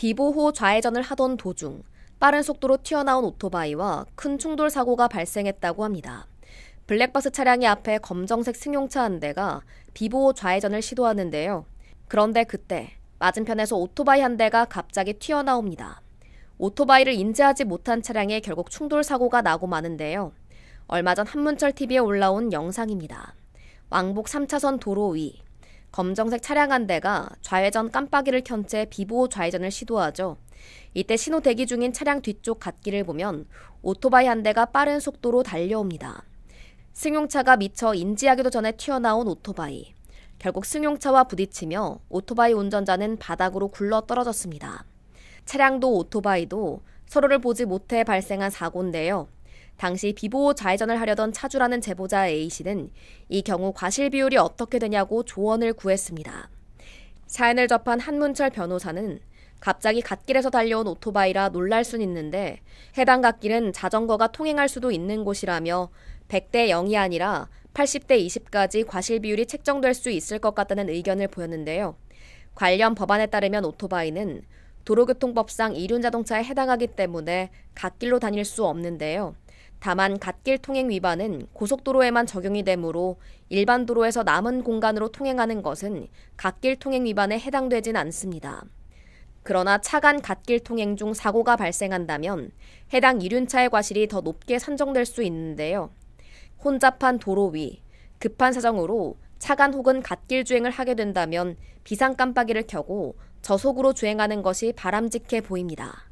비보호 좌회전을 하던 도중 빠른 속도로 튀어나온 오토바이와 큰 충돌 사고가 발생했다고 합니다. 블랙박스 차량이 앞에 검정색 승용차 한 대가 비보호 좌회전을 시도하는데요. 그런데 그때 맞은편에서 오토바이 한 대가 갑자기 튀어나옵니다. 오토바이를 인지하지 못한 차량에 결국 충돌 사고가 나고 마는데요. 얼마 전 한문철 TV에 올라온 영상입니다. 왕복 3차선 도로 위 검정색 차량 한 대가 좌회전 깜빡이를 켠 채 비보호 좌회전을 시도하죠. 이때 신호 대기 중인 차량 뒤쪽 갓길을 보면 오토바이 한 대가 빠른 속도로 달려옵니다. 승용차가 미처 인지하기도 전에 튀어나온 오토바이. 결국 승용차와 부딪히며 오토바이 운전자는 바닥으로 굴러 떨어졌습니다. 차량도 오토바이도 서로를 보지 못해 발생한 사고인데요. 당시 비보호 좌회전을 하려던 차주라는 제보자 A씨는 이 경우 과실 비율이 어떻게 되냐고 조언을 구했습니다. 사연을 접한 한문철 변호사는 갑자기 갓길에서 달려온 오토바이라 놀랄 순 있는데 해당 갓길은 자전거가 통행할 수도 있는 곳이라며 100대 0이 아니라 80대 20까지 과실 비율이 책정될 수 있을 것 같다는 의견을 보였는데요. 관련 법안에 따르면 오토바이는 도로교통법상 이륜 자동차에 해당하기 때문에 갓길로 다닐 수 없는데요. 다만 갓길 통행 위반은 고속도로에만 적용이 되므로 일반 도로에서 남은 공간으로 통행하는 것은 갓길 통행 위반에 해당되진 않습니다. 그러나 차간 갓길 통행 중 사고가 발생한다면 해당 이륜차의 과실이 더 높게 산정될 수 있는데요. 혼잡한 도로 위, 급한 사정으로 차간 혹은 갓길 주행을 하게 된다면 비상 깜빡이를 켜고 저속으로 주행하는 것이 바람직해 보입니다.